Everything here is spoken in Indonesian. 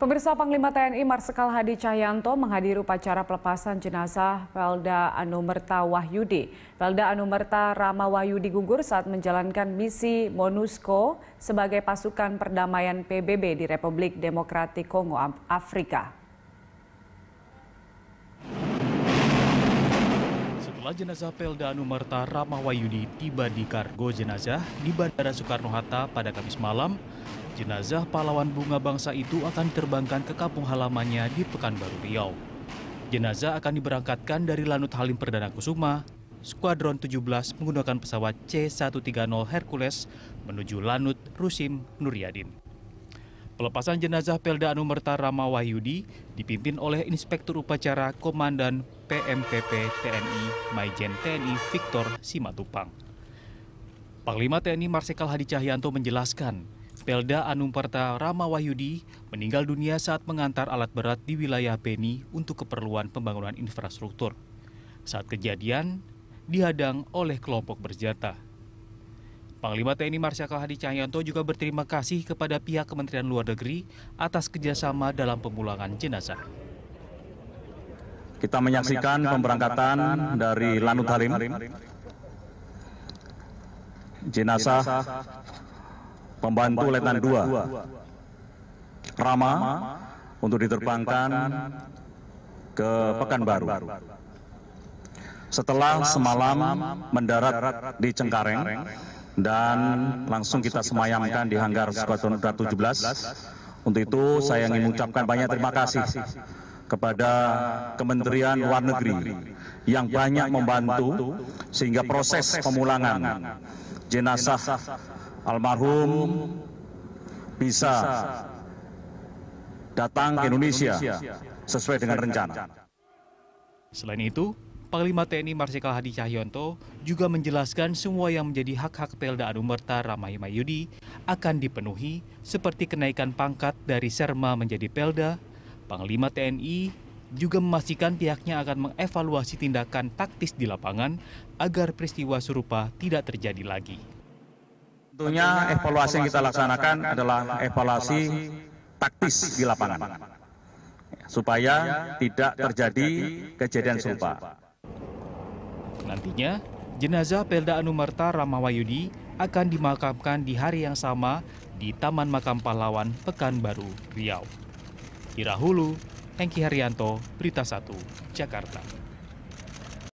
Pemirsa Panglima TNI Marsikal Hadi Cahyanto menghadiri upacara pelepasan jenazah Felda Anumerta Wahyudi. Felda Anumerta Rama Wahyudi gugur saat menjalankan misi MONUSCO sebagai pasukan perdamaian PBB di Republik Demokratik Kongo, Afrika. Setelah jenazah Pelda Anumerta Ramawayudi tiba di kargo jenazah di Bandara Soekarno-Hatta pada Kamis malam. Jenazah pahlawan bunga bangsa itu akan terbangkan ke kampung halamannya di Pekanbaru Riau. Jenazah akan diberangkatkan dari Lanut Halim Perdana Kusuma, Skuadron 17 menggunakan pesawat C-130 Hercules menuju Lanut Rusim Nuryadin. Pelepasan jenazah Pelda Anumerta Rama Wahyudi dipimpin oleh Inspektur Upacara Komandan PMPP TNI Majen TNI Victor Simatupang. Panglima TNI Marsikal Hadi Cahyanto menjelaskan, Pelda Anumerta Rama Wahyudi meninggal dunia saat mengantar alat berat di wilayah Beni untuk keperluan pembangunan infrastruktur. Saat kejadian, dihadang oleh kelompok berjata. Panglima TNI Marsikal Hadi Cahyanto juga berterima kasih kepada pihak Kementerian Luar Negeri atas kerjasama dalam pemulangan jenazah. Kita menyaksikan pemberangkatan dari Lanut Halim, jenazah pembantu Letnan 2, Rama, untuk diterbangkan ke Pekanbaru. Setelah semalam mendarat di Cengkareng, dan langsung kita semayamkan di Hanggar Skuadron 17. Untuk itu saya ingin mengucapkan banyak terima kasih kepada Kementerian Luar Negeri yang banyak membantu sehingga proses pemulangan jenazah almarhum bisa datang ke Indonesia sesuai dengan rencana. Selain itu, Panglima TNI Marsikal Hadi Cahyonto juga menjelaskan semua yang menjadi hak-hak Pelda Anumerta Ramai Mayudi akan dipenuhi seperti kenaikan pangkat dari Serma menjadi Pelda. Panglima TNI juga memastikan pihaknya akan mengevaluasi tindakan taktis di lapangan agar peristiwa serupa tidak terjadi lagi. Tentunya evaluasi yang kita laksanakan adalah evaluasi taktis di lapangan supaya tidak terjadi kejadian serupa. Nantinya, jenazah Pelda Anumerta Ramawayudi akan dimakamkan di hari yang sama di Taman Makam Pahlawan Pekanbaru, Riau. Kira Hengki Haryanto, Berita 1, Jakarta.